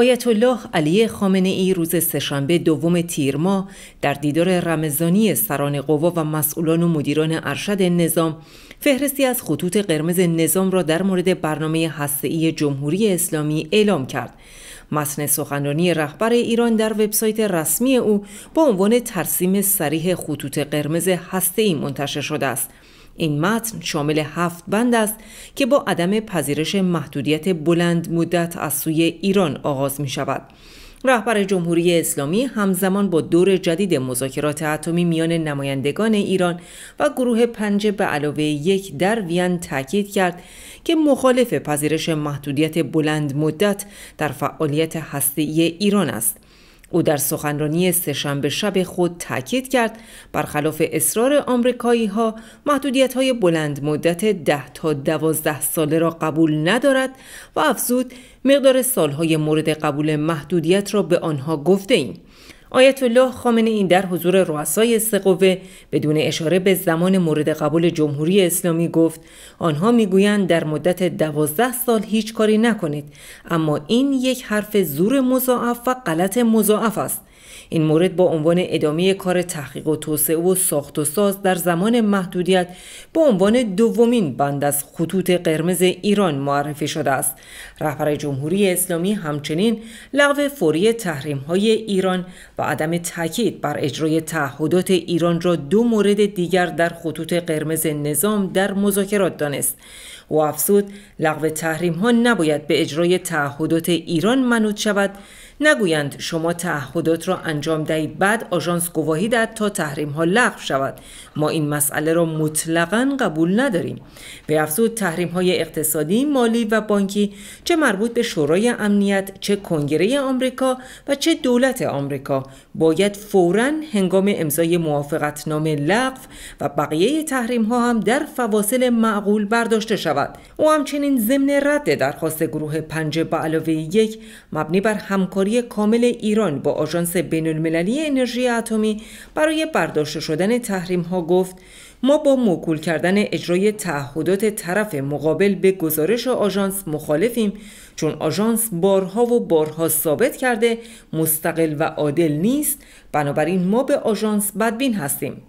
آیت الله علی خامنه ای روز سهشنبه دوم تیر ماه در دیدار رمضانی سران قوا و مسئولان و مدیران ارشد نظام فهرستی از خطوط قرمز نظام را در مورد برنامه هسته‌ای جمهوری اسلامی اعلام کرد. متن سخنرانی رهبر ایران در وبسایت رسمی او با عنوان ترسیم سریح خطوط قرمز هسته‌ای منتشر شده است. این متن شامل هفت بند است که با عدم پذیرش محدودیت بلند مدت از سوی ایران آغاز می شود. رهبر جمهوری اسلامی همزمان با دور جدید مذاکرات اتمی میان نمایندگان ایران و گروه پنج به علاوه یک در وین تاکید کرد که مخالف پذیرش محدودیت بلند مدت در فعالیت هسته ایران است. او در سخنرانی سهشنبه شب خود تاکید کرد برخلاف اصرار آمریکایی ها محدودیت های بلند مدت 10 تا 12 ساله را قبول ندارد و افزود مقدار سالهای مورد قبول محدودیت را به آنها گفته ایم آیت الله خامنه این در حضور رؤسای سه بدون اشاره به زمان مورد قبول جمهوری اسلامی گفت آنها میگویند در مدت دوازده سال هیچ کاری نکنید اما این یک حرف زور مضاعف و غلط مضاعف است این مورد با عنوان ادامه کار تحقیق و توسعه و ساخت و ساز در زمان محدودیت به عنوان دومین بند از خطوط قرمز ایران معرفی شده است رهبر جمهوری اسلامی همچنین لغو فوری تحریم های ایران و عدم تاکید بر اجرای تعهدات ایران را دو مورد دیگر در خطوط قرمز نظام در مذاکرات دانست و افزود لغو تحریم ها نباید به اجرای تعهدات ایران منوط شود نگویند شما تعهدات را انجام دهید بعد آژانس گواهی دهد تا تحریم ها لغو شود ما این مسئله را مطلقا قبول نداریم به افزود تحریم های اقتصادی مالی و بانکی چه مربوط به شورای امنیت چه کنگره آمریکا و چه دولت آمریکا باید فورا هنگام امضای نام لغو و بقیه تحریم ها هم در فواصل معقول برداشته شود او همچنین ضمن رد درخواست گروه پنج به علاوه یک مبنی بر همکاری کامل ایران با آژانس بین المللی انرژی اتمی برای برداشته شدن تحریم ها گفت ما با موکول کردن اجرای تعهدات طرف مقابل به گزارش آژانس مخالفیم چون آژانس بارها و بارها ثابت کرده مستقل و عادل نیست بنابراین ما به آژانس بدبین هستیم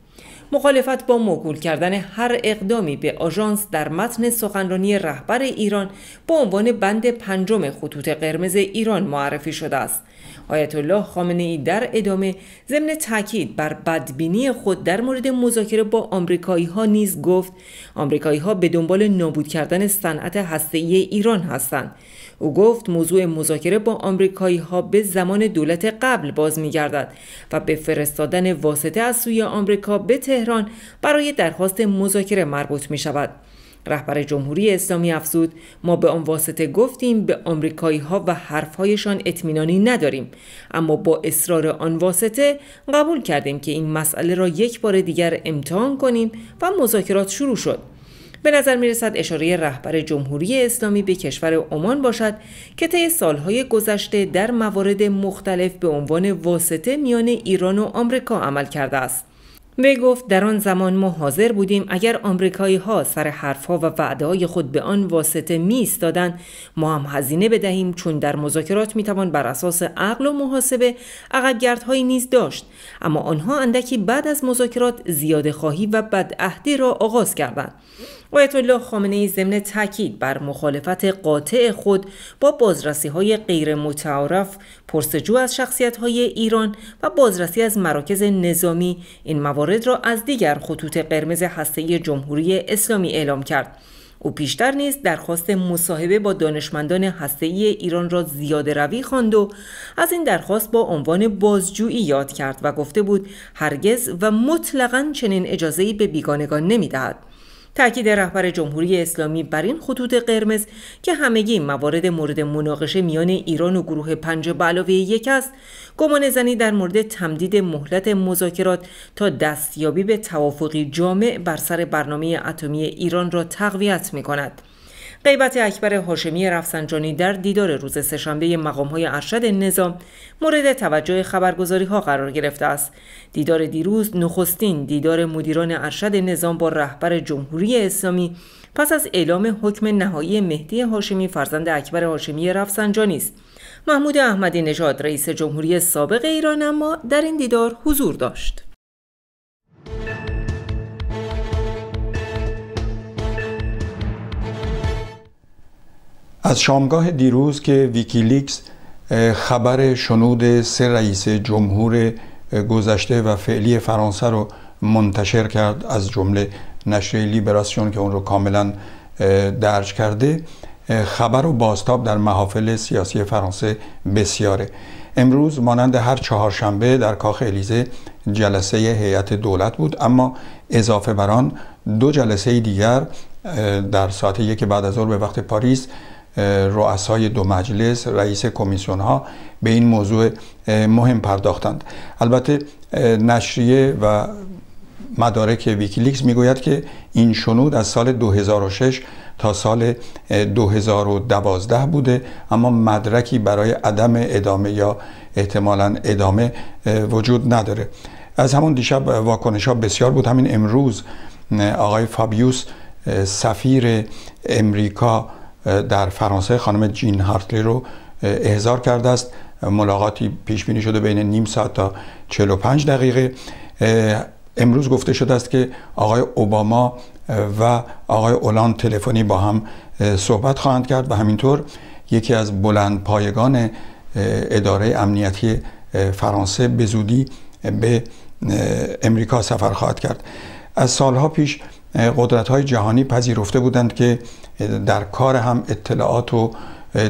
مخالفت با موکول کردن هر اقدامی به آژانس در متن سخنرانی رهبر ایران با عنوان بند پنجم خطوط قرمز ایران معرفی شده است آیت الله خامنه ای در ادامه ضمن تاکید بر بدبینی خود در مورد مذاکره با آمریکایی ها نیز گفت آمریکایی ها به دنبال نابود کردن صنعت ای ایران هستند او گفت موضوع مذاکره با آمریکایی ها به زمان دولت قبل باز میگردد و به فرستادن واسطه از سوی آمریکا به تهران برای درخواست مذاکره مربوط می شود. رهبر جمهوری اسلامی افزود ما به آن واسطه گفتیم به آمریکایی ها و حرفهایشان اطمینانی نداریم اما با اصرار آن واسطه قبول کردیم که این مسئله را یک بار دیگر امتحان کنیم و مذاکرات شروع شد به نظر می رسد اشاره رهبر جمهوری اسلامی به کشور عمان باشد که طی سالهای گذشته در موارد مختلف به عنوان واسطه میان ایران و آمریکا عمل کرده است. وی گفت در آن زمان ما حاضر بودیم اگر آمریکایی ها سر حرفها و وعده های خود به آن واسطه می ایستادند ما هم هزینه بدهیم چون در مذاکرات می توان بر اساس عقل و محاسبه گردهایی نیز داشت اما آنها اندکی بعد از مذاکرات زیاده خواهی و بدعهدی را آغاز کردند آیت الله خامنه ای ضمن تاکید بر مخالفت قاطع خود با بازرسی های غیر متعارف پرسجو از شخصیت های ایران و بازرسی از مراکز نظامی این موارد را از دیگر خطوط قرمز هسته جمهوری اسلامی اعلام کرد او پیشتر نیز درخواست مصاحبه با دانشمندان ای ایران را زیاد روی خواند و از این درخواست با عنوان بازجویی یاد کرد و گفته بود هرگز و مطلقاً چنین اجازه‌ای به بیگانگان نمیدهد تاکید رهبر جمهوری اسلامی بر این خطوط قرمز که همگی موارد مورد مناقشه میان ایران و گروه پنج بلاوی علاوه یک است گمان زنی در مورد تمدید مهلت مذاکرات تا دستیابی به توافقی جامع بر سر برنامه اتمی ایران را تقویت می کند. قیبت اکبر هاشمی رفسنجانی در دیدار روز سهشنبه های ارشد نظام مورد توجه خبرگزاری ها قرار گرفته است دیدار دیروز نخستین دیدار مدیران ارشد نظام با رهبر جمهوری اسلامی پس از اعلام حکم نهایی مهدی هاشمی فرزند اکبر هاشمی رفسنجانی است محمود احمدی نژاد رئیس جمهوری سابق ایران اما در این دیدار حضور داشت از شامگاه دیروز که ویکیلیکس خبر شنود سه رئیس جمهور گذشته و فعلی فرانسه رو منتشر کرد از جمله نشریه لیبراسیون که اون رو کاملا درج کرده خبر و باستاب در محافل سیاسی فرانسه بسیاره امروز مانند هر چهارشنبه در کاخ الیزه جلسه هیئت دولت بود اما اضافه بران دو جلسه دیگر در ساعت یک بعد از ظهر به وقت پاریس رؤسای دو مجلس رئیس کمیسیون ها به این موضوع مهم پرداختند البته نشریه و مدارک ویکیلیکس میگوید که این شنود از سال 2006 تا سال 2012 بوده اما مدرکی برای عدم ادامه یا احتمالا ادامه وجود نداره از همون دیشب واکنش ها بسیار بود همین امروز آقای فابیوس سفیر امریکا در فرانسه خانم جین هارتلی رو احضار کرده است ملاقاتی پیش بینی شده بین نیم ساعت تا 45 دقیقه امروز گفته شده است که آقای اوباما و آقای اولان تلفنی با هم صحبت خواهند کرد و همینطور یکی از بلند پایگان اداره امنیتی فرانسه به زودی به امریکا سفر خواهد کرد از سالها پیش قدرت های جهانی پذیرفته بودند که در کار هم اطلاعات و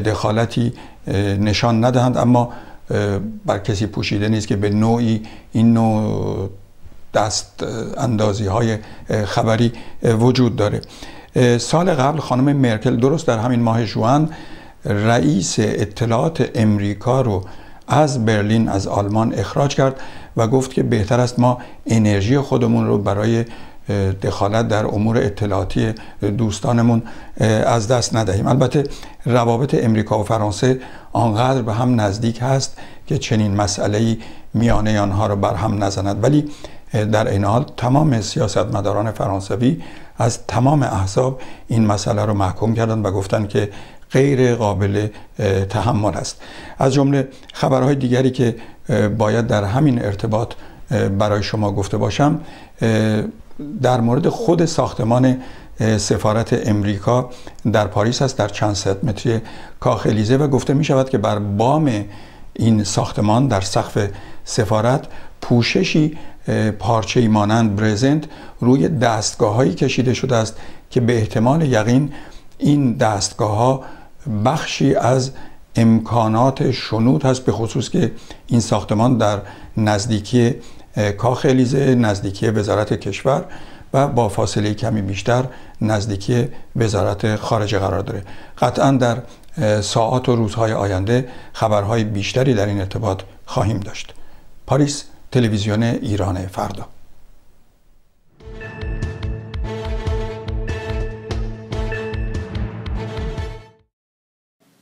دخالتی نشان ندهند اما بر کسی پوشیده نیست که به نوعی این نوع دست اندازی های خبری وجود داره سال قبل خانم مرکل درست در همین ماه جوان رئیس اطلاعات امریکا رو از برلین از آلمان اخراج کرد و گفت که بهتر است ما انرژی خودمون رو برای دخالت در امور اطلاعاتی دوستانمون از دست ندهیم البته روابط امریکا و فرانسه آنقدر به هم نزدیک هست که چنین مسئله‌ای میانه آنها را بر هم نزند ولی در این حال تمام سیاستمداران فرانسوی از تمام احزاب این مسئله رو محکوم کردند و گفتند که غیر قابل تحمل است از جمله خبرهای دیگری که باید در همین ارتباط برای شما گفته باشم در مورد خود ساختمان سفارت امریکا در پاریس است در چند صد متری کاخ الیزه و گفته می شود که بر بام این ساختمان در سقف سفارت پوششی پارچه مانند برزنت روی دستگاه هایی کشیده شده است که به احتمال یقین این دستگاه ها بخشی از امکانات شنود هست به خصوص که این ساختمان در نزدیکی کاخ الیزه نزدیکی وزارت کشور و با فاصله کمی بیشتر نزدیکی وزارت خارجه قرار داره قطعا در ساعات و روزهای آینده خبرهای بیشتری در این ارتباط خواهیم داشت پاریس تلویزیون ایران فردا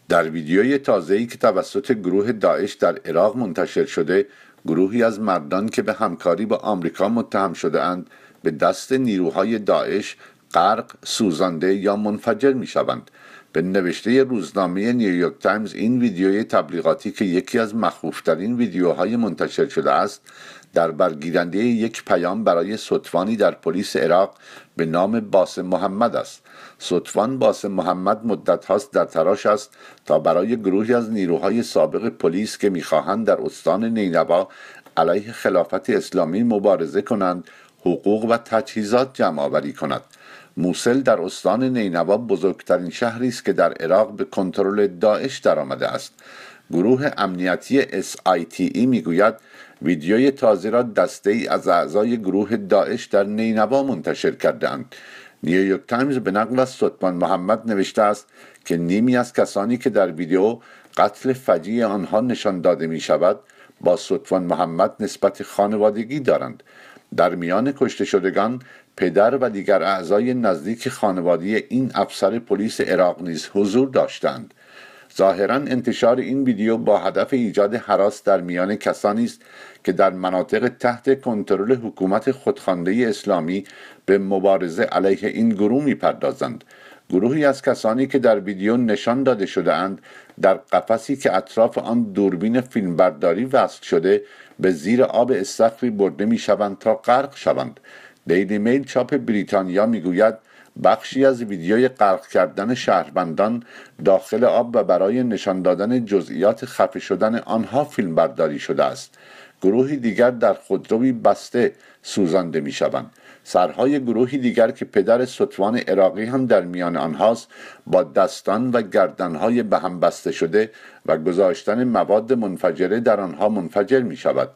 در ویدیوی تازه‌ای که توسط گروه داعش در عراق منتشر شده گروهی از مردان که به همکاری با آمریکا متهم شده اند به دست نیروهای داعش غرق سوزانده یا منفجر می شوند به نوشته روزنامه نیویورک تایمز این ویدیوی تبلیغاتی که یکی از مخوفترین ویدیوهای منتشر شده است در برگیرنده یک پیام برای سطفانی در پلیس عراق به نام باسم محمد است سطفان باسم محمد مدت هاست در تراش است تا برای گروهی از نیروهای سابق پلیس که میخواهند در استان نینوا علیه خلافت اسلامی مبارزه کنند حقوق و تجهیزات جمع آوری کند موسل در استان نینوا بزرگترین شهری است که در عراق به کنترل داعش درآمده است گروه امنیتی SITE میگوید ویدیوی تازه را دسته ای از اعضای گروه داعش در نینوا منتشر کردند نیویورک تایمز به نقل از سطمان محمد نوشته است که نیمی از کسانی که در ویدیو قتل فجیع آنها نشان داده می شود با سطفان محمد نسبت خانوادگی دارند در میان کشته شدگان پدر و دیگر اعضای نزدیک خانواده این افسر پلیس عراق نیز حضور داشتند ظاهرا انتشار این ویدیو با هدف ایجاد حراس در میان کسانی است که در مناطق تحت کنترل حکومت خودخوانده اسلامی به مبارزه علیه این گروه میپردازند گروهی از کسانی که در ویدیو نشان داده شده اند در قفسی که اطراف آن دوربین فیلمبرداری وصل شده به زیر آب استخری برده میشوند تا غرق شوند دیلی میل چاپ بریتانیا میگوید بخشی از ویدیوی غرق کردن شهروندان داخل آب و برای نشان دادن جزئیات خفه شدن آنها فیلم برداری شده است گروهی دیگر در خودروی بسته سوزانده می شوند سرهای گروهی دیگر که پدر ستوان عراقی هم در میان آنهاست با دستان و گردنهای به هم بسته شده و گذاشتن مواد منفجره در آنها منفجر می شود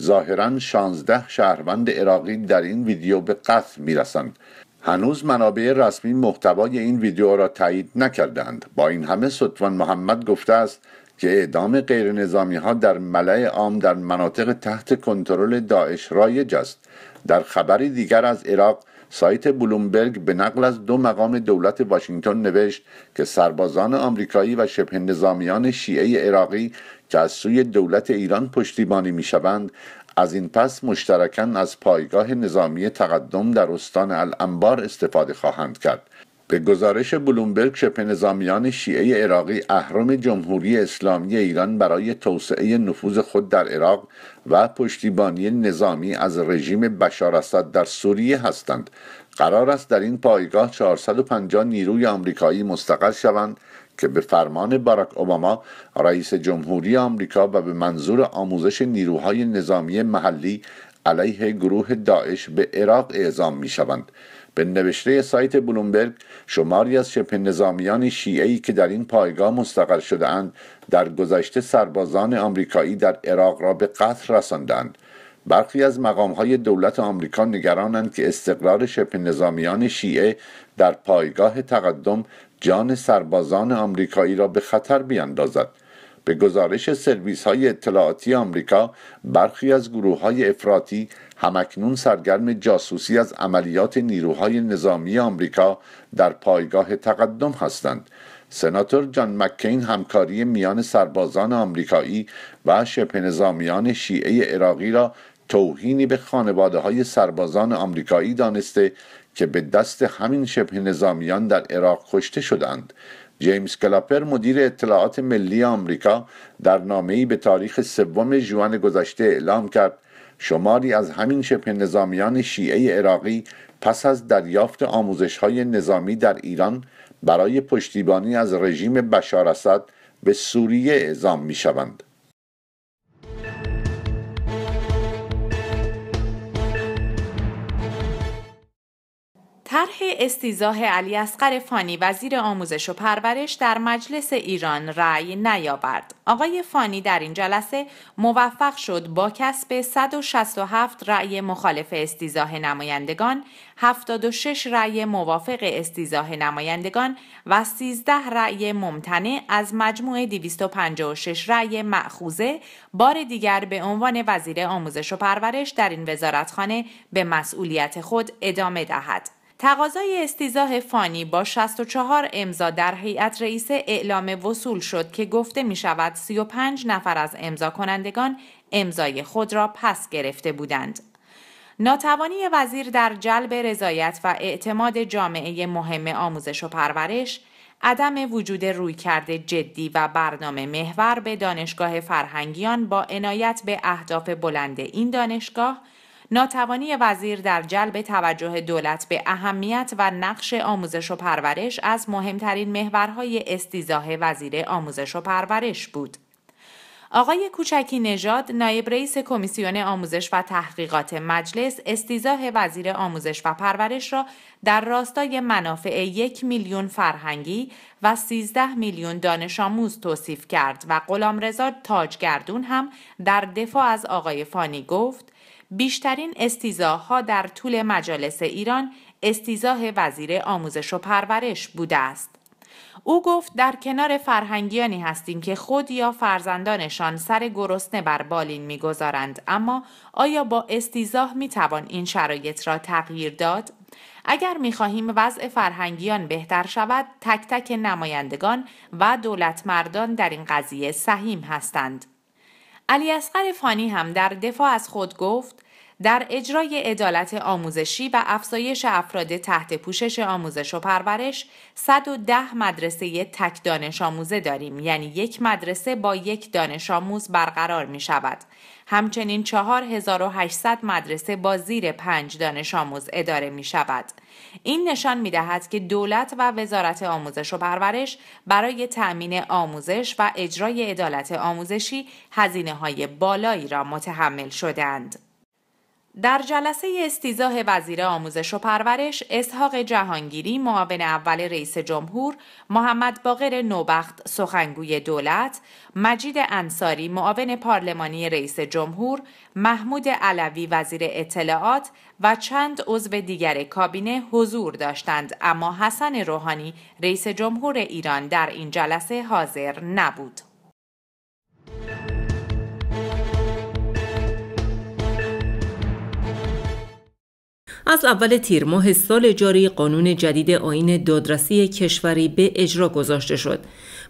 ظاهرا 16 شهروند عراقی در این ویدیو به قتل می رسند هنوز منابع رسمی محتوای این ویدیو را تایید نکردند با این همه ستوان محمد گفته است که اعدام غیر نظامی ها در ملع عام در مناطق تحت کنترل داعش رایج است در خبری دیگر از عراق سایت بلومبرگ به نقل از دو مقام دولت واشنگتن نوشت که سربازان آمریکایی و شبه نظامیان شیعه عراقی که از سوی دولت ایران پشتیبانی شوند از این پس مشترکاً از پایگاه نظامی تقدم در استان الانبار استفاده خواهند کرد به گزارش بلومبرگ شبه نظامیان شیعه عراقی اهرم جمهوری اسلامی ایران برای توسعه نفوذ خود در عراق و پشتیبانی نظامی از رژیم بشار اسد در سوریه هستند قرار است در این پایگاه 450 نیروی آمریکایی مستقر شوند که به فرمان باراک اوباما رئیس جمهوری آمریکا و به منظور آموزش نیروهای نظامی محلی علیه گروه داعش به عراق اعزام می شوند. به نوشته سایت بلومبرگ شماری از شبه نظامیان شیعی که در این پایگاه مستقر اند در گذشته سربازان آمریکایی در عراق را به قتل رساندند برخی از های دولت آمریکا نگرانند که استقرار شبه نظامیان شیعه در پایگاه تقدم جان سربازان آمریکایی را به خطر بیندازد. به گزارش سرویس های اطلاعاتی آمریکا برخی از گروه های افراطی همکنون سرگرم جاسوسی از عملیات نیروهای نظامی آمریکا در پایگاه تقدم هستند سناتور جان مکین همکاری میان سربازان آمریکایی و شبه نظامیان شیعه عراقی را توهینی به خانواده های سربازان آمریکایی دانسته که به دست همین شبه نظامیان در عراق کشته شدند جیمز کلاپر مدیر اطلاعات ملی آمریکا در نامه‌ای به تاریخ سوم جوان گذشته اعلام کرد شماری از همین شبه نظامیان شیعه عراقی پس از دریافت آموزش های نظامی در ایران برای پشتیبانی از رژیم بشار اسد به سوریه اعزام می شوند. طرح استیزاه علی اصغر فانی وزیر آموزش و پرورش در مجلس ایران رأی نیاورد. آقای فانی در این جلسه موفق شد با کسب 167 رأی مخالف استیزاه نمایندگان، 76 رأی موافق استیزاه نمایندگان و 13 رأی ممتنع از مجموع 256 رأی معخوزه بار دیگر به عنوان وزیر آموزش و پرورش در این وزارتخانه به مسئولیت خود ادامه دهد. تقاضای استیزاه فانی با 64 امضا در هیئت رئیسه اعلام وصول شد که گفته می شود 35 نفر از امضا کنندگان امضای خود را پس گرفته بودند. ناتوانی وزیر در جلب رضایت و اعتماد جامعه مهم آموزش و پرورش، عدم وجود رویکرد جدی و برنامه محور به دانشگاه فرهنگیان با عنایت به اهداف بلند این دانشگاه ناتوانی وزیر در جلب توجه دولت به اهمیت و نقش آموزش و پرورش از مهمترین محورهای استیزاه وزیر آموزش و پرورش بود. آقای کوچکی نژاد نایب رئیس کمیسیون آموزش و تحقیقات مجلس استیزاه وزیر آموزش و پرورش را در راستای منافع یک میلیون فرهنگی و 13 میلیون دانش آموز توصیف کرد و غلامرضا تاجگردون هم در دفاع از آقای فانی گفت بیشترین استیزاها در طول مجالس ایران استیزاه وزیر آموزش و پرورش بوده است. او گفت در کنار فرهنگیانی هستیم که خود یا فرزندانشان سر گرسنه بر بالین میگذارند اما آیا با استیزاه می توان این شرایط را تغییر داد اگر می خواهیم وضع فرهنگیان بهتر شود تک تک نمایندگان و دولت مردان در این قضیه سهیم هستند علی اصغر فانی هم در دفاع از خود گفت در اجرای عدالت آموزشی و افزایش افراد تحت پوشش آموزش و پرورش 110 مدرسه تک دانش آموزه داریم یعنی یک مدرسه با یک دانش آموز برقرار می شود. همچنین 4800 مدرسه با زیر 5 دانش آموز اداره می شود. این نشان می دهد که دولت و وزارت آموزش و پرورش برای تأمین آموزش و اجرای عدالت آموزشی هزینه های بالایی را متحمل شدند. در جلسه استیزاه وزیر آموزش و پرورش، اسحاق جهانگیری معاون اول رئیس جمهور، محمد باقر نوبخت سخنگوی دولت، مجید انصاری معاون پارلمانی رئیس جمهور، محمود علوی وزیر اطلاعات و چند عضو دیگر کابینه حضور داشتند اما حسن روحانی رئیس جمهور ایران در این جلسه حاضر نبود. از اول تیر ماه سال جاری قانون جدید آین دادرسی کشوری به اجرا گذاشته شد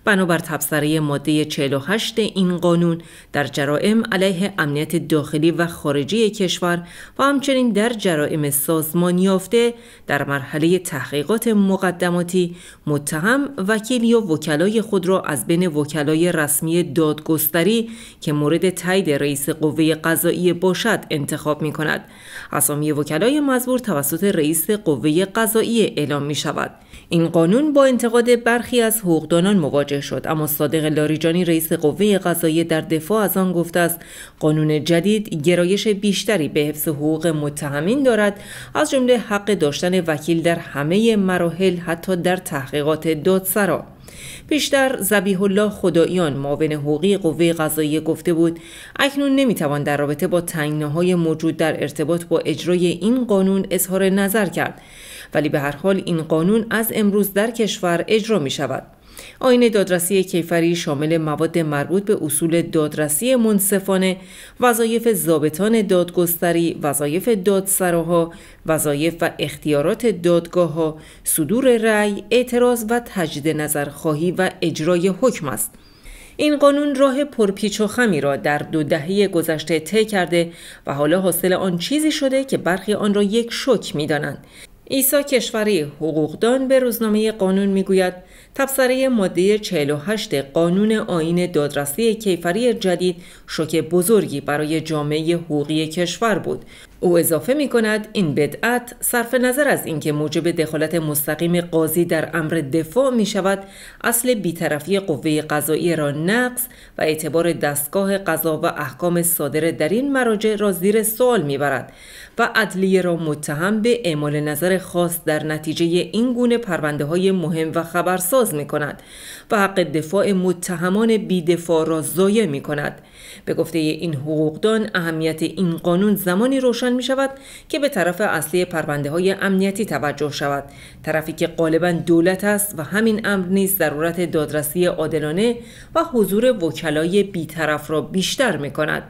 بنابر تبصره ماده 48 این قانون در جرائم علیه امنیت داخلی و خارجی کشور و همچنین در جرائم سازمان یافته در مرحله تحقیقات مقدماتی متهم وکیل یا وکلای خود را از بین وکلای رسمی دادگستری که مورد تایید رئیس قوه قضایی باشد انتخاب می کند. اسامی وکلای مزبور توسط رئیس قوه قضایی اعلام می شود. این قانون با انتقاد برخی از حقوقدانان مواجه شد اما صادق لاریجانی رئیس قوه قضایی در دفاع از آن گفته است قانون جدید گرایش بیشتری به حفظ حقوق متهمین دارد از جمله حق داشتن وکیل در همه مراحل حتی در تحقیقات دادسرا بیشتر زبیح الله خداییان معاون حقوقی قوه قضایی گفته بود اکنون نمیتوان در رابطه با تنگناهای موجود در ارتباط با اجرای این قانون اظهار نظر کرد ولی به هر حال این قانون از امروز در کشور اجرا می شود آین دادرسی کیفری شامل مواد مربوط به اصول دادرسی منصفانه، وظایف زابطان دادگستری، وظایف دادسراها، وظایف و اختیارات دادگاه ها، صدور رأی، اعتراض و تجدید نظرخواهی و اجرای حکم است. این قانون راه پرپیچ و خمی را در دو دهه گذشته طی کرده و حالا حاصل آن چیزی شده که برخی آن را یک شک دانند، ایسا کشوری حقوقدان به روزنامه قانون میگوید تبصره ماده 48 قانون آین دادرسی کیفری جدید شوک بزرگی برای جامعه حقوقی کشور بود او اضافه می کند این بدعت صرف نظر از اینکه موجب دخالت مستقیم قاضی در امر دفاع می شود اصل بیطرفی قوه قضایی را نقض و اعتبار دستگاه قضا و احکام صادره در این مراجع را زیر سوال می برد و عدلیه را متهم به اعمال نظر خاص در نتیجه این گونه پرونده های مهم و خبرساز می کند و حق دفاع متهمان بیدفاع را ضایع می کند. به گفته این حقوقدان اهمیت این قانون زمانی روشن می شود که به طرف اصلی پرونده های امنیتی توجه شود طرفی که غالبا دولت است و همین امر نیز ضرورت دادرسی عادلانه و حضور وکلای بیطرف را بیشتر می کند.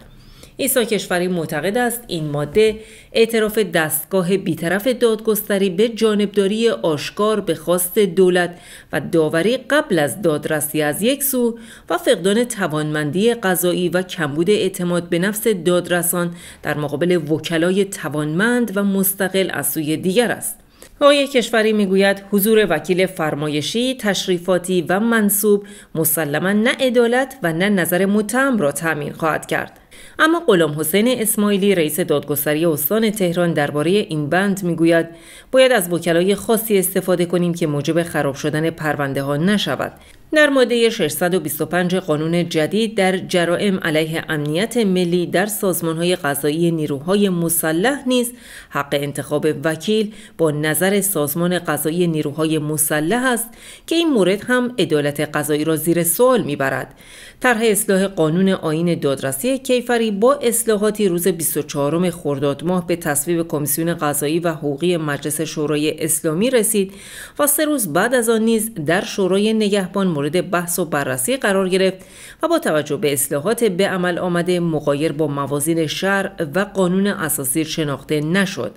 ایسا کشوری معتقد است این ماده اعتراف دستگاه بیطرف دادگستری به جانبداری آشکار به خواست دولت و داوری قبل از دادرسی از یک سو و فقدان توانمندی قضایی و کمبود اعتماد به نفس دادرسان در مقابل وکلای توانمند و مستقل از سوی دیگر است. آقای کشوری میگوید حضور وکیل فرمایشی، تشریفاتی و منصوب مسلما نه عدالت و نه نظر متهم را تعمین خواهد کرد. اما غلام حسین اسماعیلی رئیس دادگستری استان تهران درباره این بند میگوید باید از وکلای خاصی استفاده کنیم که موجب خراب شدن پرونده ها نشود در ماده 625 قانون جدید در جرائم علیه امنیت ملی در سازمانهای قضایی نیروهای مسلح نیز حق انتخاب وکیل با نظر سازمان قضایی نیروهای مسلح است که این مورد هم عدالت قضایی را زیر سوال میبرد طرح اصلاح قانون آین دادرسی کیفری با اصلاحاتی روز 24 خرداد ماه به تصویب کمیسیون قضایی و حقوقی مجلس شورای اسلامی رسید و سه روز بعد از آن نیز در شورای نگهبان مورد بحث و بررسی قرار گرفت و با توجه به اصلاحات به عمل آمده مقایر با موازین شهر و قانون اساسی شناخته نشد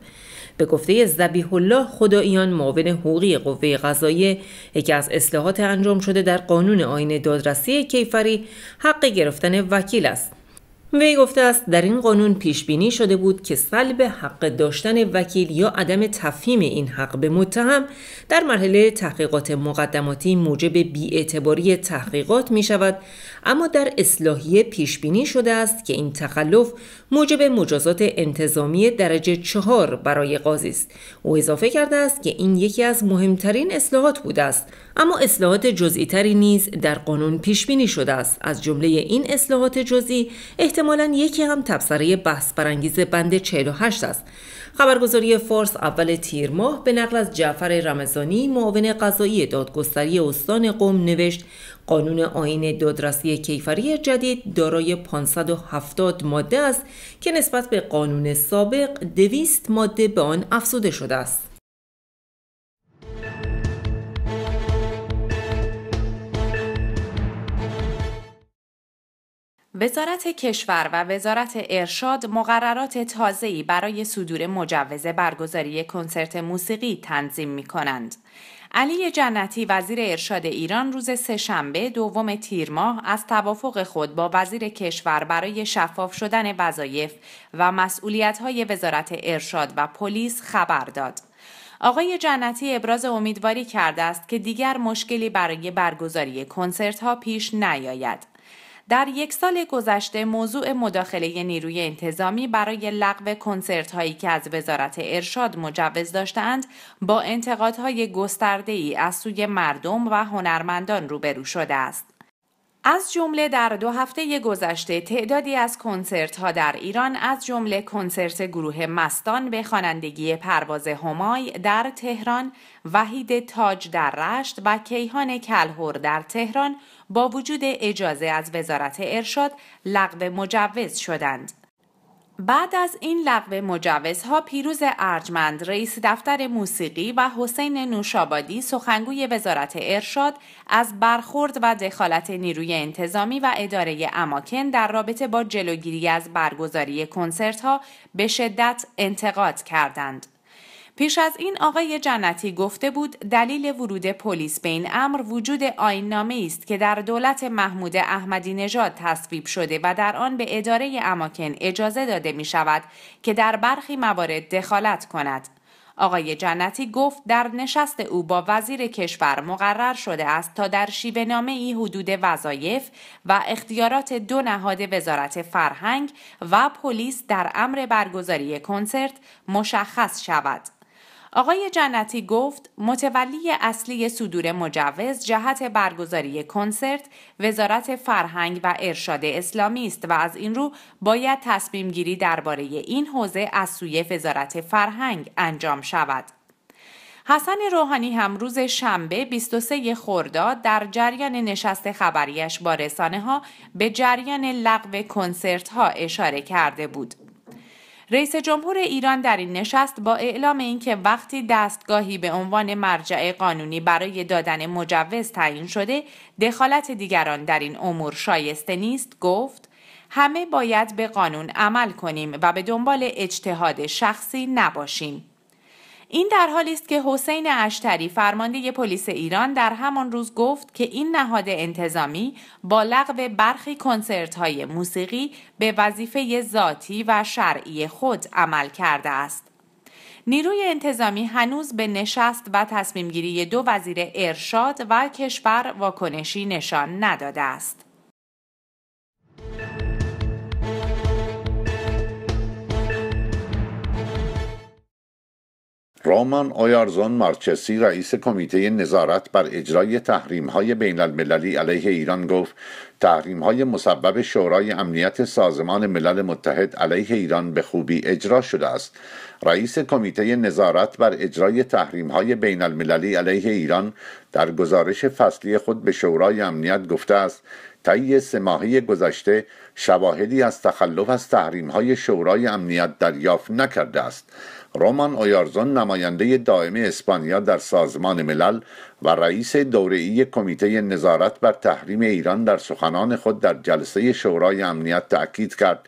به گفته زبیح الله خداییان معاون حقوقی قوه قضاییه یکی از اصلاحات انجام شده در قانون آین دادرسی کیفری حق گرفتن وکیل است وی گفته است در این قانون پیش بینی شده بود که سلب حق داشتن وکیل یا عدم تفهیم این حق به متهم در مرحله تحقیقات مقدماتی موجب بیاعتباری تحقیقات می شود اما در اصلاحیه پیش بینی شده است که این تخلف موجب مجازات انتظامی درجه چهار برای قاضی است او اضافه کرده است که این یکی از مهمترین اصلاحات بوده است اما اصلاحات جزئی تری نیز در قانون پیش بینی شده است از جمله این اصلاحات جزئی احتمالا یکی هم تبصره بحث برانگیز بند 48 است خبرگزاری فارس اول تیر ماه به نقل از جعفر رمضانی معاون قضایی دادگستری استان قم نوشت قانون آین دادرسی کیفری جدید دارای 570 ماده است که نسبت به قانون سابق 200 ماده به آن افزوده شده است. وزارت کشور و وزارت ارشاد مقررات تازه‌ای برای صدور مجوز برگزاری کنسرت موسیقی تنظیم می کنند. علی جنتی وزیر ارشاد ایران روز سهشنبه دوم تیر ماه از توافق خود با وزیر کشور برای شفاف شدن وظایف و های وزارت ارشاد و پلیس خبر داد. آقای جنتی ابراز امیدواری کرده است که دیگر مشکلی برای برگزاری کنسرت ها پیش نیاید. در یک سال گذشته موضوع مداخله نیروی انتظامی برای لغو کنسرت هایی که از وزارت ارشاد مجوز داشتند با انتقادهای گسترده ای از سوی مردم و هنرمندان روبرو شده است. از جمله در دو هفته گذشته تعدادی از کنسرت ها در ایران از جمله کنسرت گروه مستان به خوانندگی پرواز همای در تهران، وحید تاج در رشت و کیهان کلهور در تهران با وجود اجازه از وزارت ارشاد لغو مجوز شدند. بعد از این لغو مجوزها پیروز ارجمند رئیس دفتر موسیقی و حسین نوشابادی سخنگوی وزارت ارشاد از برخورد و دخالت نیروی انتظامی و اداره اماکن در رابطه با جلوگیری از برگزاری کنسرت ها به شدت انتقاد کردند. پیش از این آقای جنتی گفته بود دلیل ورود پلیس به این امر وجود نامه است که در دولت محمود احمدی نژاد تصویب شده و در آن به اداره اماکن اجازه داده می شود که در برخی موارد دخالت کند. آقای جنتی گفت در نشست او با وزیر کشور مقرر شده است تا در شیوه نامه ای حدود وظایف و اختیارات دو نهاد وزارت فرهنگ و پلیس در امر برگزاری کنسرت مشخص شود. آقای جنتی گفت متولی اصلی صدور مجوز جهت برگزاری کنسرت وزارت فرهنگ و ارشاد اسلامی است و از این رو باید تصمیم گیری درباره این حوزه از سوی وزارت فرهنگ انجام شود. حسن روحانی هم روز شنبه 23 خرداد در جریان نشست خبریش با رسانه ها به جریان لغو کنسرت ها اشاره کرده بود. رئیس جمهور ایران در این نشست با اعلام اینکه وقتی دستگاهی به عنوان مرجع قانونی برای دادن مجوز تعیین شده دخالت دیگران در این امور شایسته نیست گفت همه باید به قانون عمل کنیم و به دنبال اجتهاد شخصی نباشیم این در حالی است که حسین اشتری فرمانده پلیس ایران در همان روز گفت که این نهاد انتظامی با لغو برخی کنسرت های موسیقی به وظیفه ذاتی و شرعی خود عمل کرده است. نیروی انتظامی هنوز به نشست و تصمیمگیری دو وزیر ارشاد و کشور واکنشی نشان نداده است. رومان آیارزون مارچسی رئیس کمیته نظارت بر اجرای تحریم های بین المللی علیه ایران گفت تحریم های مسبب شورای امنیت سازمان ملل متحد علیه ایران به خوبی اجرا شده است رئیس کمیته نظارت بر اجرای تحریم های بین المللی علیه ایران در گزارش فصلی خود به شورای امنیت گفته است طی سماهی گذشته شواهدی از تخلف از تحریم های شورای امنیت دریافت نکرده است رومان اویارزون نماینده دائم اسپانیا در سازمان ملل و رئیس دوره‌ای کمیته نظارت بر تحریم ایران در سخنان خود در جلسه شورای امنیت تأکید کرد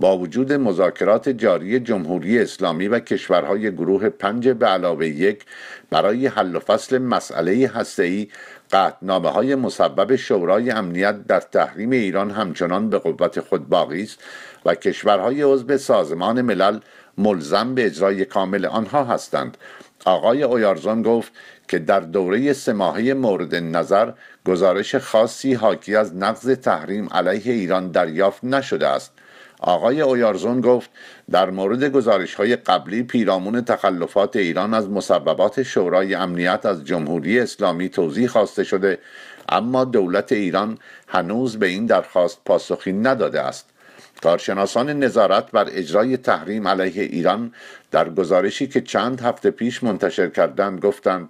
با وجود مذاکرات جاری جمهوری اسلامی و کشورهای گروه پنج به علاوه یک برای حل و فصل مسئله هسته‌ای قطنامه های مسبب شورای امنیت در تحریم ایران همچنان به قوت خود باقی است و کشورهای عضو سازمان ملل ملزم به اجرای کامل آنها هستند آقای اویارزون گفت که در دوره سه ماهه مورد نظر گزارش خاصی حاکی از نقض تحریم علیه ایران دریافت نشده است آقای اویارزون گفت در مورد گزارش های قبلی پیرامون تخلفات ایران از مسببات شورای امنیت از جمهوری اسلامی توضیح خواسته شده اما دولت ایران هنوز به این درخواست پاسخی نداده است کارشناسان نظارت بر اجرای تحریم علیه ایران در گزارشی که چند هفته پیش منتشر کردند گفتند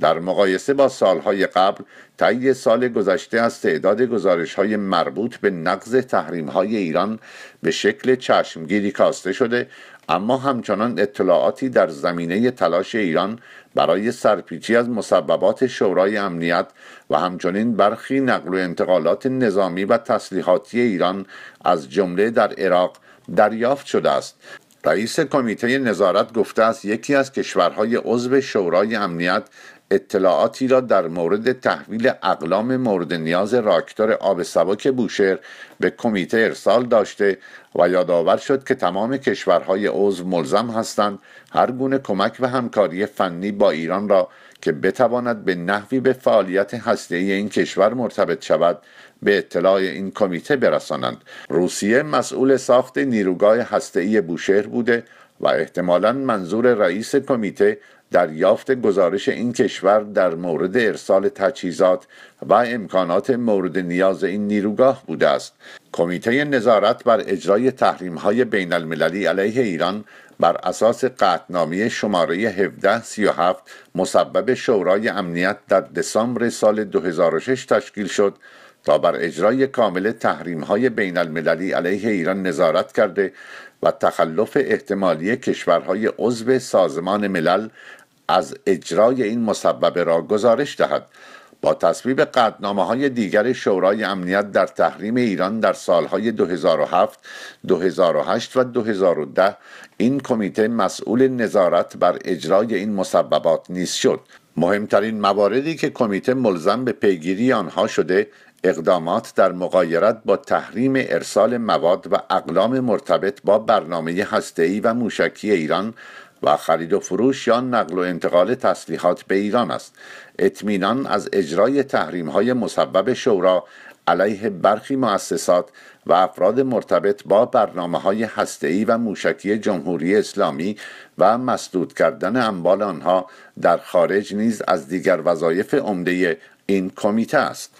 در مقایسه با سالهای قبل طی سال گذشته از تعداد گزارش های مربوط به نقض تحریم های ایران به شکل چشمگیری کاسته شده اما همچنان اطلاعاتی در زمینه تلاش ایران برای سرپیچی از مسببات شورای امنیت و همچنین برخی نقل و انتقالات نظامی و تسلیحاتی ایران از جمله در عراق دریافت شده است رئیس کمیته نظارت گفته است یکی از کشورهای عضو شورای امنیت اطلاعاتی را در مورد تحویل اقلام مورد نیاز راکتور آب سبک بوشهر به کمیته ارسال داشته و یادآور شد که تمام کشورهای عضو ملزم هستند هر گونه کمک و همکاری فنی با ایران را که بتواند به نحوی به فعالیت هسته این کشور مرتبط شود به اطلاع این کمیته برسانند روسیه مسئول ساخت نیروگاه هسته‌ای بوشهر بوده و احتمالا منظور رئیس کمیته دریافت گزارش این کشور در مورد ارسال تجهیزات و امکانات مورد نیاز این نیروگاه بوده است کمیته نظارت بر اجرای تحریم های بین المللی علیه ایران بر اساس قطنامی شماره 1737 مسبب شورای امنیت در دسامبر سال 2006 تشکیل شد تا بر اجرای کامل تحریم های بین المللی علیه ایران نظارت کرده و تخلف احتمالی کشورهای عضو سازمان ملل از اجرای این مسببه را گزارش دهد با تصویب قدنامه های دیگر شورای امنیت در تحریم ایران در سالهای 2007, 2008 و 2010 این کمیته مسئول نظارت بر اجرای این مسببات نیز شد مهمترین مواردی که کمیته ملزم به پیگیری آنها شده اقدامات در مقایرت با تحریم ارسال مواد و اقلام مرتبط با برنامه هسته‌ای و موشکی ایران و خرید و فروش یا نقل و انتقال تسلیحات به ایران است اطمینان از اجرای تحریم های مسبب شورا علیه برخی مؤسسات و افراد مرتبط با برنامه های هسته‌ای و موشکی جمهوری اسلامی و مسدود کردن انبال آنها در خارج نیز از دیگر وظایف عمده این کمیته است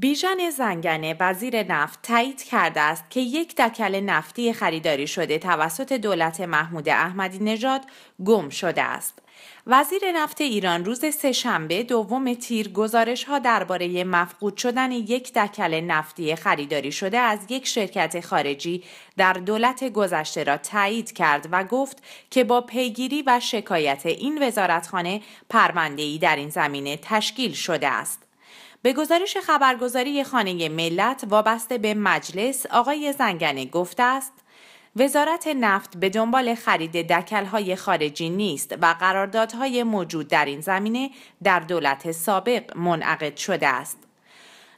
بیژن زنگنه وزیر نفت تایید کرده است که یک دکل نفتی خریداری شده توسط دولت محمود احمدی نژاد گم شده است. وزیر نفت ایران روز سهشنبه دوم تیر گزارش ها درباره مفقود شدن یک دکل نفتی خریداری شده از یک شرکت خارجی در دولت گذشته را تایید کرد و گفت که با پیگیری و شکایت این وزارتخانه پرونده ای در این زمینه تشکیل شده است. به گزارش خبرگزاری خانه ملت وابسته به مجلس آقای زنگنه گفته است وزارت نفت به دنبال خرید دکلهای خارجی نیست و قراردادهای موجود در این زمینه در دولت سابق منعقد شده است.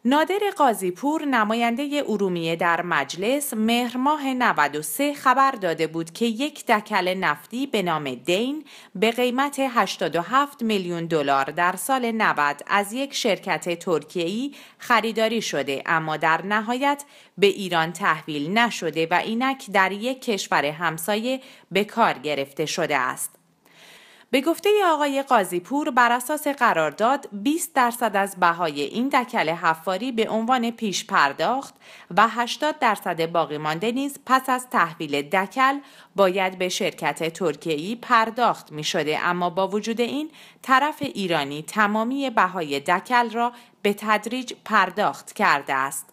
نادر قاضیپور نماینده ارومیه در مجلس مهر ماه 93 خبر داده بود که یک دکل نفتی به نام دین به قیمت 87 میلیون دلار در سال 90 از یک شرکت ترکیه‌ای خریداری شده اما در نهایت به ایران تحویل نشده و اینک در یک کشور همسایه به کار گرفته شده است. به گفته آقای قاضی پور بر اساس قرارداد 20 درصد از بهای این دکل حفاری به عنوان پیش پرداخت و 80 درصد باقی مانده نیز پس از تحویل دکل باید به شرکت ترکیه‌ای پرداخت می شده اما با وجود این طرف ایرانی تمامی بهای دکل را به تدریج پرداخت کرده است.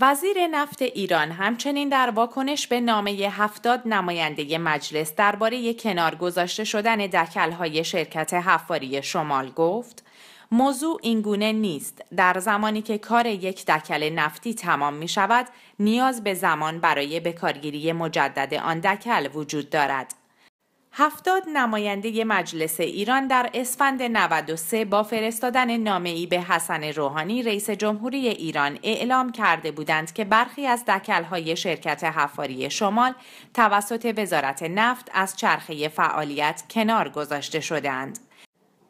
وزیر نفت ایران همچنین در واکنش به نامه 70 نماینده مجلس درباره کنار گذاشته شدن دکلهای شرکت حفاری شمال گفت موضوع اینگونه نیست در زمانی که کار یک دکل نفتی تمام می شود نیاز به زمان برای بکارگیری مجدد آن دکل وجود دارد هفتاد نماینده مجلس ایران در اسفند 93 با فرستادن ای به حسن روحانی رئیس جمهوری ایران اعلام کرده بودند که برخی از دکلهای شرکت حفاری شمال توسط وزارت نفت از چرخه فعالیت کنار گذاشته شدند.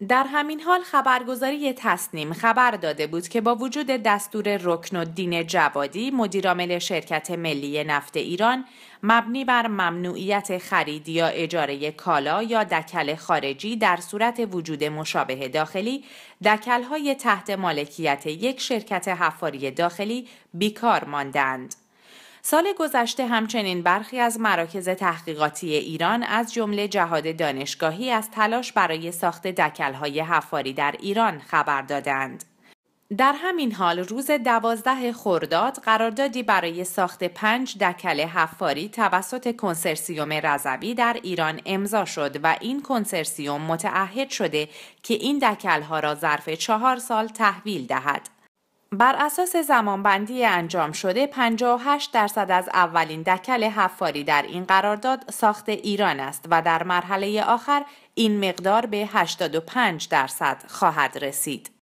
در همین حال خبرگزاری تسنیم خبر داده بود که با وجود دستور رکن دین جوادی مدیرعامل شرکت ملی نفت ایران مبنی بر ممنوعیت خرید یا اجاره کالا یا دکل خارجی در صورت وجود مشابه داخلی دکل‌های تحت مالکیت یک شرکت حفاری داخلی بیکار ماندند. سال گذشته همچنین برخی از مراکز تحقیقاتی ایران از جمله جهاد دانشگاهی از تلاش برای ساخت دکلهای حفاری در ایران خبر دادند. در همین حال روز دوازده خرداد قراردادی برای ساخت پنج دکل حفاری توسط کنسرسیوم رضوی در ایران امضا شد و این کنسرسیوم متعهد شده که این دکلها را ظرف چهار سال تحویل دهد. بر اساس زمانبندی انجام شده 58 درصد از اولین دکل حفاری در این قرارداد ساخت ایران است و در مرحله آخر این مقدار به 85 درصد خواهد رسید.